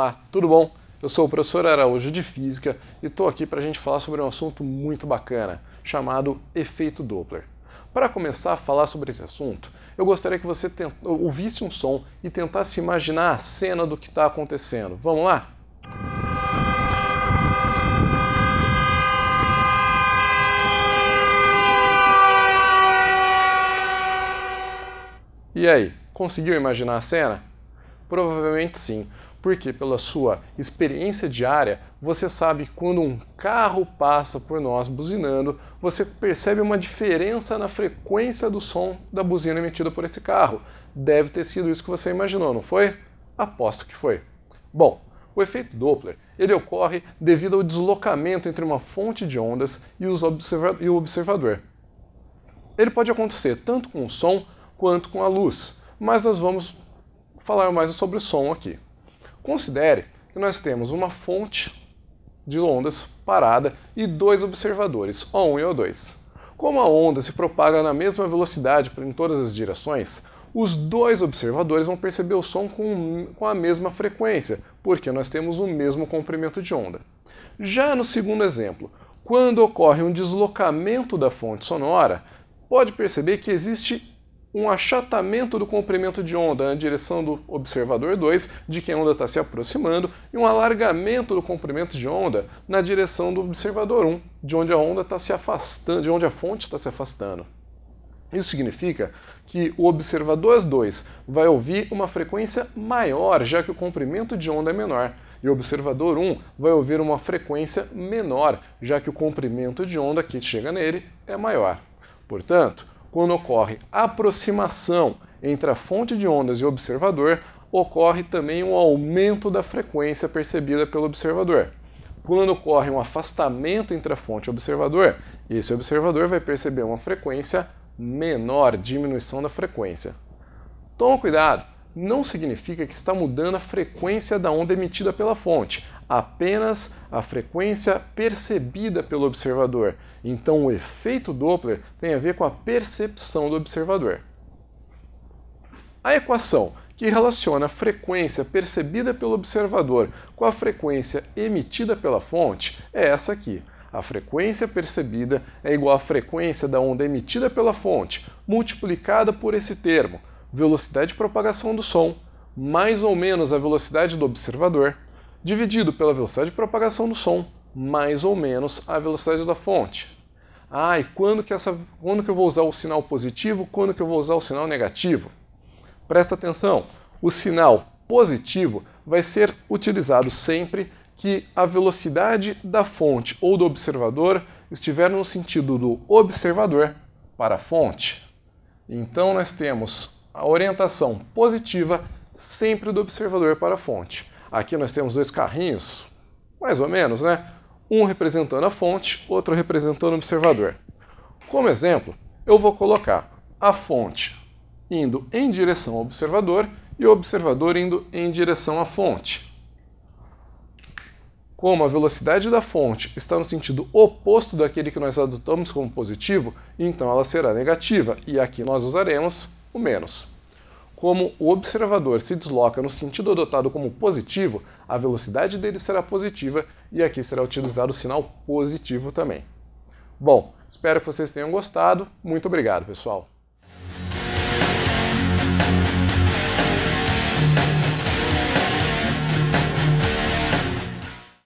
Olá, tudo bom? Eu sou o professor Araújo de Física e estou aqui para a gente falar sobre um assunto muito bacana, chamado efeito Doppler. Para começar a falar sobre esse assunto, eu gostaria que você tent... ouvisse um som e tentasse imaginar a cena do que está acontecendo. Vamos lá? E aí, conseguiu imaginar a cena? Provavelmente sim porque pela sua experiência diária, você sabe quando um carro passa por nós buzinando, você percebe uma diferença na frequência do som da buzina emitida por esse carro. Deve ter sido isso que você imaginou, não foi? Aposto que foi. Bom, o efeito Doppler ele ocorre devido ao deslocamento entre uma fonte de ondas e, observa e o observador. Ele pode acontecer tanto com o som quanto com a luz, mas nós vamos falar mais sobre o som aqui. Considere que nós temos uma fonte de ondas parada e dois observadores, O1 e O2. Como a onda se propaga na mesma velocidade em todas as direções, os dois observadores vão perceber o som com, com a mesma frequência, porque nós temos o mesmo comprimento de onda. Já no segundo exemplo, quando ocorre um deslocamento da fonte sonora, pode perceber que existe um achatamento do comprimento de onda na direção do observador 2, de que a onda está se aproximando, e um alargamento do comprimento de onda na direção do observador 1, um, de onde a onda está se afastando, de onde a fonte está se afastando. Isso significa que o observador 2 vai ouvir uma frequência maior, já que o comprimento de onda é menor, e o observador 1 vai ouvir uma frequência menor, já que o comprimento de onda que chega nele é maior. Portanto, quando ocorre aproximação entre a fonte de ondas e o observador, ocorre também um aumento da frequência percebida pelo observador. Quando ocorre um afastamento entre a fonte e o observador, esse observador vai perceber uma frequência menor, diminuição da frequência. Toma cuidado! não significa que está mudando a frequência da onda emitida pela fonte, apenas a frequência percebida pelo observador. Então, o efeito Doppler tem a ver com a percepção do observador. A equação que relaciona a frequência percebida pelo observador com a frequência emitida pela fonte é essa aqui. A frequência percebida é igual à frequência da onda emitida pela fonte, multiplicada por esse termo, velocidade de propagação do som, mais ou menos a velocidade do observador, dividido pela velocidade de propagação do som, mais ou menos a velocidade da fonte. Ah, e quando que, essa, quando que eu vou usar o sinal positivo, quando que eu vou usar o sinal negativo? Presta atenção, o sinal positivo vai ser utilizado sempre que a velocidade da fonte ou do observador estiver no sentido do observador para a fonte. Então nós temos a orientação positiva sempre do observador para a fonte. Aqui nós temos dois carrinhos, mais ou menos, né? Um representando a fonte, outro representando o observador. Como exemplo, eu vou colocar a fonte indo em direção ao observador e o observador indo em direção à fonte. Como a velocidade da fonte está no sentido oposto daquele que nós adotamos como positivo, então ela será negativa, e aqui nós usaremos o menos. Como o observador se desloca no sentido adotado como positivo, a velocidade dele será positiva e aqui será utilizado o sinal positivo também. Bom, espero que vocês tenham gostado. Muito obrigado, pessoal!